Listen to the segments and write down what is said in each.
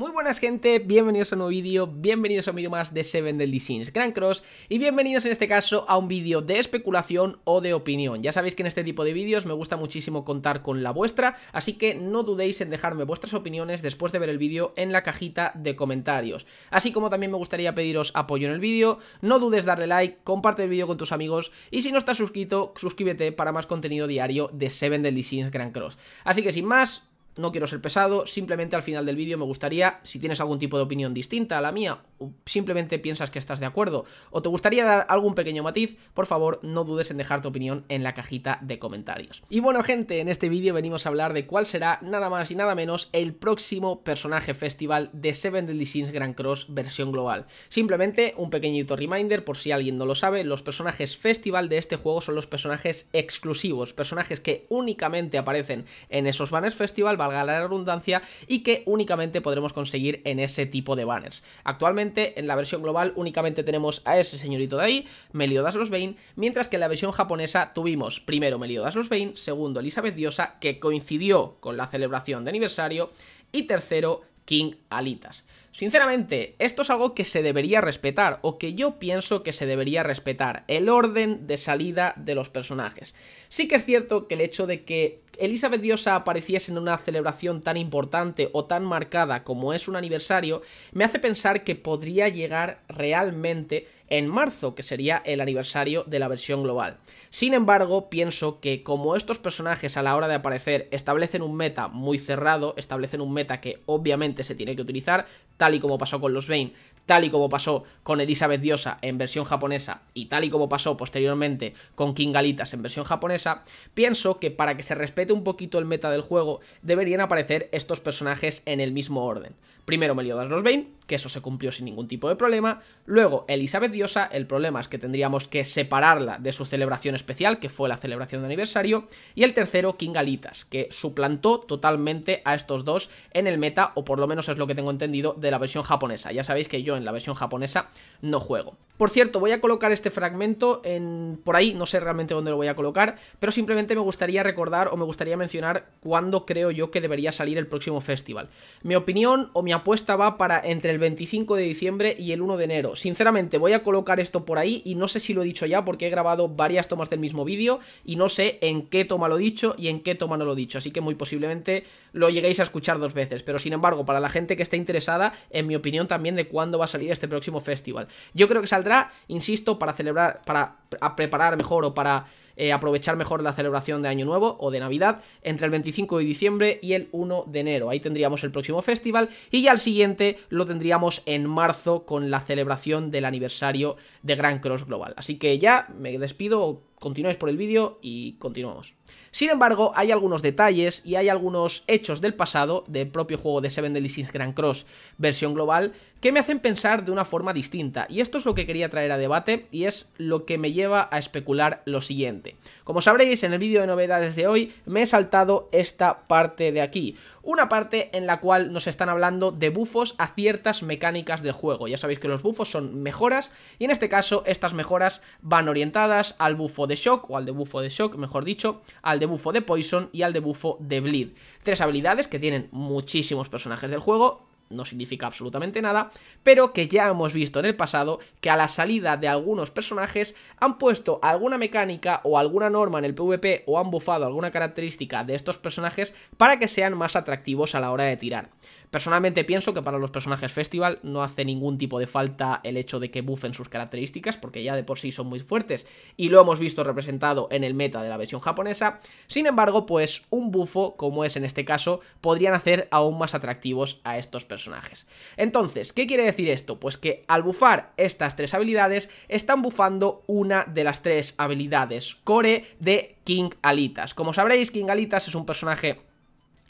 Muy buenas gente, bienvenidos a un nuevo vídeo, bienvenidos a un vídeo más de Seven Deadly Sins Grand Cross y bienvenidos en este caso a un vídeo de especulación o de opinión. Ya sabéis que en este tipo de vídeos me gusta muchísimo contar con la vuestra, así que no dudéis en dejarme vuestras opiniones después de ver el vídeo en la cajita de comentarios. Así como también me gustaría pediros apoyo en el vídeo, no dudes darle like, comparte el vídeo con tus amigos y si no estás suscrito, suscríbete para más contenido diario de Seven Deadly Sins Grand Cross. Así que sin más, no quiero ser pesado, simplemente al final del vídeo me gustaría, si tienes algún tipo de opinión distinta a la mía simplemente piensas que estás de acuerdo o te gustaría dar algún pequeño matiz, por favor no dudes en dejar tu opinión en la cajita de comentarios. Y bueno gente, en este vídeo venimos a hablar de cuál será nada más y nada menos el próximo personaje festival de Seven Deadly Sins Grand Cross versión global. Simplemente un pequeñito reminder por si alguien no lo sabe, los personajes festival de este juego son los personajes exclusivos, personajes que únicamente aparecen en esos banners festival, valga la redundancia, y que únicamente podremos conseguir en ese tipo de banners. Actualmente en la versión global únicamente tenemos a ese señorito de ahí, Meliodas los Vein, mientras que en la versión japonesa tuvimos primero Meliodas los Vein, segundo Elizabeth Diosa, que coincidió con la celebración de aniversario, y tercero King Alitas. Sinceramente, esto es algo que se debería respetar, o que yo pienso que se debería respetar, el orden de salida de los personajes. Sí que es cierto que el hecho de que Elizabeth Diosa apareciese en una celebración tan importante o tan marcada como es un aniversario, me hace pensar que podría llegar realmente en marzo, que sería el aniversario de la versión global. Sin embargo, pienso que como estos personajes a la hora de aparecer establecen un meta muy cerrado, establecen un meta que obviamente se tiene que utilizar, tal y como pasó con los Vein, tal y como pasó con Elizabeth Diosa en versión japonesa y tal y como pasó posteriormente con King Galitas en versión japonesa, pienso que para que se respete un poquito el meta del juego deberían aparecer estos personajes en el mismo orden. Primero Meliodas vein que eso se cumplió sin ningún tipo de problema. Luego Elizabeth Diosa, el problema es que tendríamos que separarla de su celebración especial, que fue la celebración de aniversario. Y el tercero, Kingalitas, que suplantó totalmente a estos dos en el meta, o por lo menos es lo que tengo entendido de la versión japonesa. Ya sabéis que yo en la versión japonesa no juego. Por cierto, voy a colocar este fragmento en por ahí, no sé realmente dónde lo voy a colocar, pero simplemente me gustaría recordar o me gustaría mencionar cuándo creo yo que debería salir el próximo festival. Mi opinión o mi apuesta va para entre el 25 de diciembre y el 1 de enero. Sinceramente, voy a colocar esto por ahí y no sé si lo he dicho ya porque he grabado varias tomas del mismo vídeo y no sé en qué toma lo he dicho y en qué toma no lo he dicho, así que muy posiblemente lo lleguéis a escuchar dos veces, pero sin embargo, para la gente que esté interesada, en mi opinión también de cuándo va a salir este próximo festival. Yo creo que saldrá insisto, para celebrar, para preparar mejor o para eh, aprovechar mejor la celebración de Año Nuevo o de Navidad entre el 25 de diciembre y el 1 de enero. Ahí tendríamos el próximo festival y ya el siguiente lo tendríamos en marzo con la celebración del aniversario de Grand Cross Global. Así que ya me despido, continuáis por el vídeo y continuamos. Sin embargo, hay algunos detalles y hay algunos hechos del pasado del propio juego de Seven Deadly Sins Grand Cross versión global que me hacen pensar de una forma distinta y esto es lo que quería traer a debate y es lo que me lleva a especular lo siguiente. Como sabréis, en el vídeo de novedades de hoy me he saltado esta parte de aquí, una parte en la cual nos están hablando de buffos a ciertas mecánicas del juego. Ya sabéis que los bufos son mejoras y en este caso estas mejoras van orientadas al bufo de shock o al de bufo de shock, mejor dicho, al de bufo de poison y al de bufo de bleed. Tres habilidades que tienen muchísimos personajes del juego no significa absolutamente nada, pero que ya hemos visto en el pasado que a la salida de algunos personajes han puesto alguna mecánica o alguna norma en el PvP o han bufado alguna característica de estos personajes para que sean más atractivos a la hora de tirar. Personalmente pienso que para los personajes festival no hace ningún tipo de falta el hecho de que buffen sus características, porque ya de por sí son muy fuertes y lo hemos visto representado en el meta de la versión japonesa. Sin embargo, pues un bufo, como es en este caso, podrían hacer aún más atractivos a estos personajes. Entonces, ¿qué quiere decir esto? Pues que al bufar estas tres habilidades, están bufando una de las tres habilidades core de King Alitas. Como sabréis, King Alitas es un personaje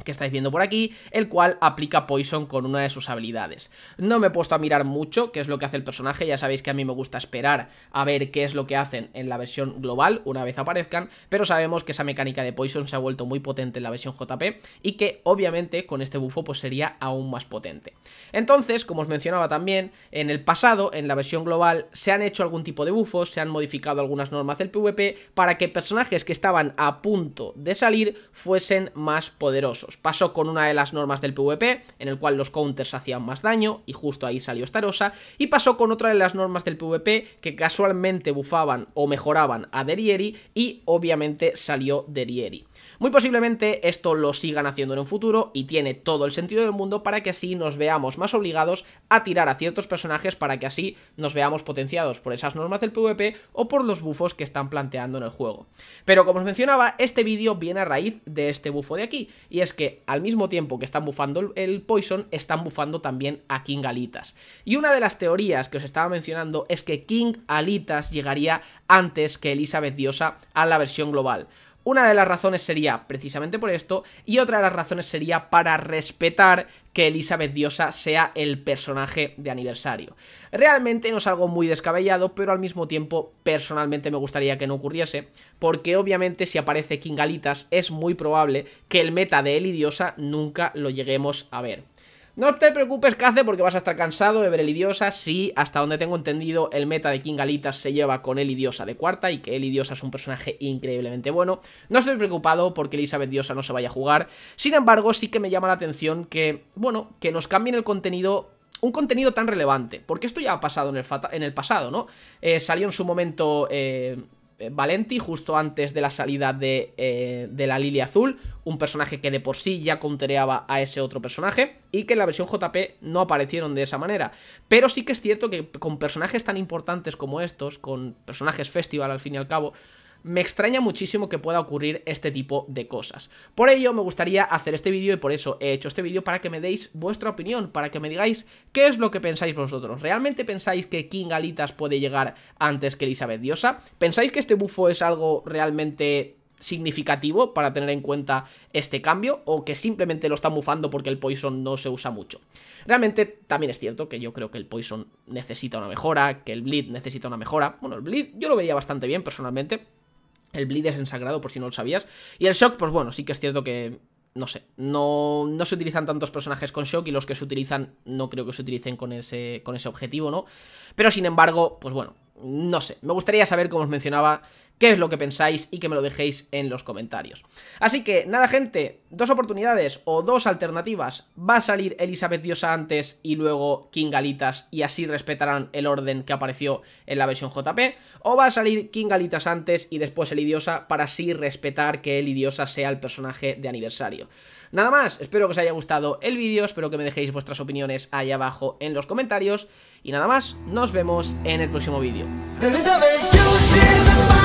que estáis viendo por aquí, el cual aplica Poison con una de sus habilidades. No me he puesto a mirar mucho qué es lo que hace el personaje, ya sabéis que a mí me gusta esperar a ver qué es lo que hacen en la versión global una vez aparezcan, pero sabemos que esa mecánica de Poison se ha vuelto muy potente en la versión JP y que obviamente con este bufo pues sería aún más potente. Entonces, como os mencionaba también, en el pasado, en la versión global, se han hecho algún tipo de bufos, se han modificado algunas normas del PvP para que personajes que estaban a punto de salir fuesen más poderosos. Pasó con una de las normas del PvP, en el cual los counters hacían más daño, y justo ahí salió Starosa, y pasó con otra de las normas del PvP que casualmente bufaban o mejoraban a Derieri, y obviamente salió Derieri. Muy posiblemente esto lo sigan haciendo en un futuro y tiene todo el sentido del mundo para que así nos veamos más obligados a tirar a ciertos personajes para que así nos veamos potenciados por esas normas del PvP o por los bufos que están planteando en el juego. Pero como os mencionaba, este vídeo viene a raíz de este bufo de aquí, y es que que al mismo tiempo que están bufando el Poison, están bufando también a King Alitas. Y una de las teorías que os estaba mencionando es que King Alitas llegaría antes que Elizabeth Diosa a la versión global. Una de las razones sería precisamente por esto y otra de las razones sería para respetar que Elizabeth Diosa sea el personaje de aniversario. Realmente no es algo muy descabellado, pero al mismo tiempo personalmente me gustaría que no ocurriese, porque obviamente si aparece Kingalitas es muy probable que el meta de Eli Diosa nunca lo lleguemos a ver. No te preocupes, Kaze, porque vas a estar cansado de ver el Idiosa Sí hasta donde tengo entendido, el meta de Kingalitas se lleva con el Idiosa de cuarta y que el Idiosa es un personaje increíblemente bueno. No estoy preocupado porque Elizabeth Diosa no se vaya a jugar. Sin embargo, sí que me llama la atención que, bueno, que nos cambien el contenido un contenido tan relevante, porque esto ya ha pasado en el, en el pasado, ¿no? Eh, salió en su momento eh, eh, Valenti justo antes de la salida de, eh, la Lilia Azul, un personaje que de por sí ya contereaba a ese otro personaje y que en la versión JP no aparecieron de esa manera. Pero sí que es cierto que con personajes tan importantes como estos, con personajes festival al fin y al cabo, me extraña muchísimo que pueda ocurrir este tipo de cosas. Por ello me gustaría hacer este vídeo y por eso he hecho este vídeo para que me deis vuestra opinión, para que me digáis qué es lo que pensáis vosotros. ¿Realmente pensáis que King Galitas puede llegar antes que Elizabeth Diosa? ¿Pensáis que este bufo es algo realmente significativo para tener en cuenta este cambio o que simplemente lo están bufando porque el Poison no se usa mucho. Realmente también es cierto que yo creo que el Poison necesita una mejora, que el Bleed necesita una mejora. Bueno, el Bleed yo lo veía bastante bien personalmente, el bleed es ensagrado, por si no lo sabías. Y el shock, pues bueno, sí que es cierto que no sé, no, no, se utilizan tantos personajes con shock y los que se utilizan no creo que se utilicen con ese, con ese objetivo, ¿no? Pero sin embargo, pues bueno, no sé, me gustaría saber, como os mencionaba, qué es lo que pensáis y que me lo dejéis en los comentarios. Así que, nada gente, dos oportunidades o dos alternativas. Va a salir Elizabeth Diosa antes y luego King Galitas y así respetarán el orden que apareció en la versión JP. O va a salir King Galitas antes y después el Diosa para así respetar que El Diosa sea el personaje de aniversario. Nada más, espero que os haya gustado el vídeo, espero que me dejéis vuestras opiniones ahí abajo en los comentarios. Y nada más, nos vemos en el próximo vídeo. There is a way shooting the